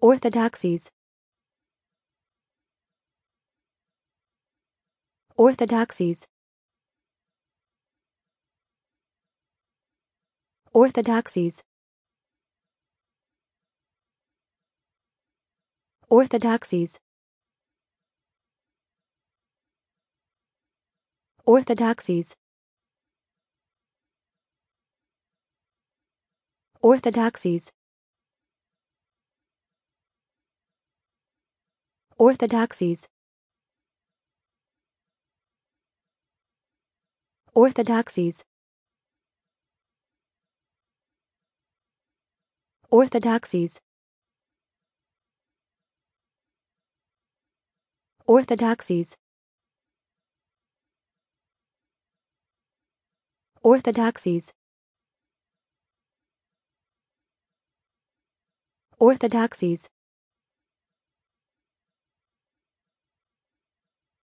Orthodoxies Orthodoxies Orthodoxies Orthodoxies Orthodoxies Orthodoxies Orthodoxies Orthodoxies Orthodoxies Orthodoxies Orthodoxies Orthodoxies